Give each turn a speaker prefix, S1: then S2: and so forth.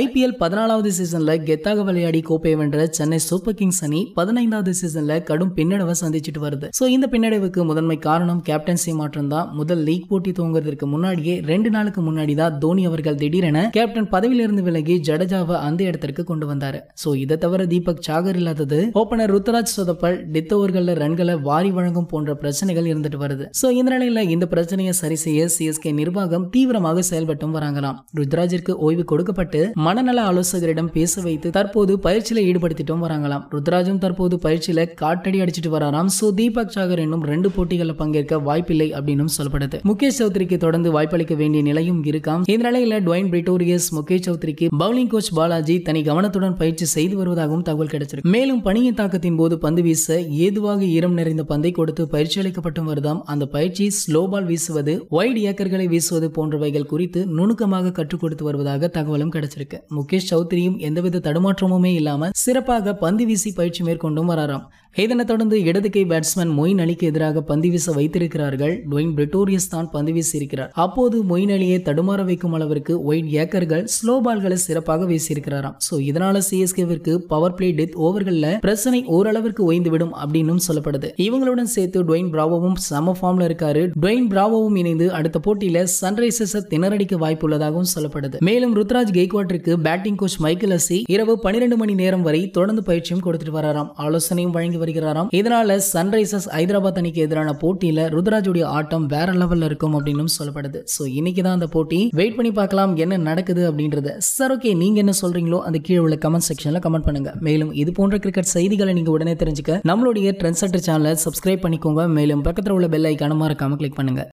S1: IPL பதினாலாவது சீசனில் கெத்தாக விளையாடி கோப்பையை வென்ற சென்னை சூப்பர் கிங்ஸ் அணி பதினைந்தாவது சீசனில் கடும் பின்னடைவை சந்திச்சுட்டு வருது ஸோ இந்த பின்னடைவுக்கு முதன்மை காரணம் கேப்டன்சி மாற்றம் தான் முதல் லீக் போட்டி தூங்குறதுக்கு முன்னாடியே ரெண்டு நாளுக்கு முன்னாடி தான் தோனி அவர்கள் திடீரென கேப்டன் பதவியிலிருந்து விலகி ஜடேஜாவை அந்த இடத்திற்கு கொண்டு வந்தார் ஸோ இதை தவிர தீபக் சாகர் இல்லாதது ஓப்பனர் ருத்ராஜ் சொதப்பல் டெத் ஓவர்களில் ரன்களை வாரி வழங்கும் போன்ற பிரச்சனைகள் இருந்துட்டு வருது ஸோ இந்த நிலையில் இந்த பிரச்சனையை சரி செய்ய சிஎஸ்கே நிர்வாகம் தீவிரமாக செயல்பட்டும் வராங்களாம் ருத்ராஜிற்கு ஓய்வு கொடுக்கப்பட்டு மனநல ஆலோசகரிடம் பேச வைத்து தற்போது பயிற்சியில ஈடுபடுத்திட்டும் வராங்களாம் ருத்ராஜும் தற்போது பயிற்சியில காட்டடி அடிச்சிட்டு வராராம் சோ தீபக் சாகர் என்னும் ரெண்டு போட்டிகளில் பங்கேற்க வாய்ப்பில்லை அப்படின்னு சொல்லப்படுது முகேஷ் சௌத்ரிக்கு தொடர்ந்து வாய்ப்பளிக்க வேண்டிய நிலையும் இருக்காம் இந்த நிலையில டுவைன் பிரிட்டோரியஸ் முகேஷ் சௌத்ரிக்கு பவுலிங் கோச் பாலாஜி தனி கவனத்துடன் பயிற்சி செய்து வருவதாகவும் தகவல் கிடைச்சிருக்கு மேலும் பணியின் தாக்கத்தின் போது பந்து வீச ஏதுவாக ஈரம் நிறைந்த பந்தை கொடுத்து பயிற்சி அளிக்கப்பட்டு வருதாம் அந்த பயிற்சி ஸ்லோபால் வீசுவது வைட் ஏக்கர்களை வீசுவது போன்றவைகள் குறித்து நுணுக்கமாக கற்றுக் கொடுத்து வருவதாக தகவலும் கிடைச்சிருக்கு இருக்கு முகேஷ் சௌத்ரியும் எந்தவித தடுமாற்றமுமே இல்லாமல் சிறப்பாக பந்து வீசி பயிற்சி மேற்கொண்டும் வராராம் இதனைத் தொடர்ந்து இடது கை பேட்ஸ்மேன் மொயின் அலிக்கு எதிராக பந்து வீச வைத்திருக்கிறார்கள் டுவைன் பிரிட்டோரியஸ் தான் பந்து வீசியிருக்கிறார் அப்போது மொயின் அலியை தடுமாற வைக்கும் அளவிற்கு ஒயின் ஏக்கர்கள் ஸ்லோ பால்களை சிறப்பாக வீசியிருக்கிறாராம் ஸோ இதனால சிஎஸ்கேவிற்கு பவர் பிளே டெத் ஓவர்களில் பிரச்சனை ஓரளவிற்கு ஒய்ந்துவிடும் அப்படின்னு சொல்லப்படுது இவங்களுடன் சேர்த்து டுவைன் பிராவோவும் சம ஃபார்ம்ல இருக்காரு டுவைன் பிராவோவும் இணைந்து அடுத்த போட்டியில சன்ரைசர்ஸ் திணறடிக்க வாய்ப்பு உள்ளதாகவும் சொல்லப்படுது மேலும் ருத்ராஜ் கெய்க்வாட்டிற்கு பேட்டிங் கோச் மைக்கேல் அசி இரவு பனிரெண்டு மணி நேரம் வரை தொடர்ந்து பயிற்சியும் கொடுத்துட்டு வராராம் ஆலோசனையும் வழங்கி வருகிறாராம் இதனால சன்ரைசர்ஸ் ஹைதராபாத் அணிக்கு எதிரான போட்டியில ருத்ராஜுடைய ஆட்டம் வேற லெவல்ல இருக்கும் அப்படின்னு சொல்லப்படுது ஸோ இன்னைக்குதான் தான் அந்த போட்டி வெயிட் பண்ணி பார்க்கலாம் என்ன நடக்குது அப்படின்றத சார் ஓகே நீங்க என்ன சொல்றீங்களோ அந்த கீழே உள்ள கமெண்ட் செக்ஷன்ல கமெண்ட் பண்ணுங்க மேலும் இது போன்ற கிரிக்கெட் செய்திகளை நீங்க உடனே தெரிஞ்சுக்க நம்மளுடைய ட்ரெண்ட் சென்டர் சேனலை சப்ஸ்கிரைப் பண்ணிக்கோங்க மேலும் பக்கத்தில் உள்ள பெல் ஐக்கான மறக்காம கிளிக் பண்ணுங்க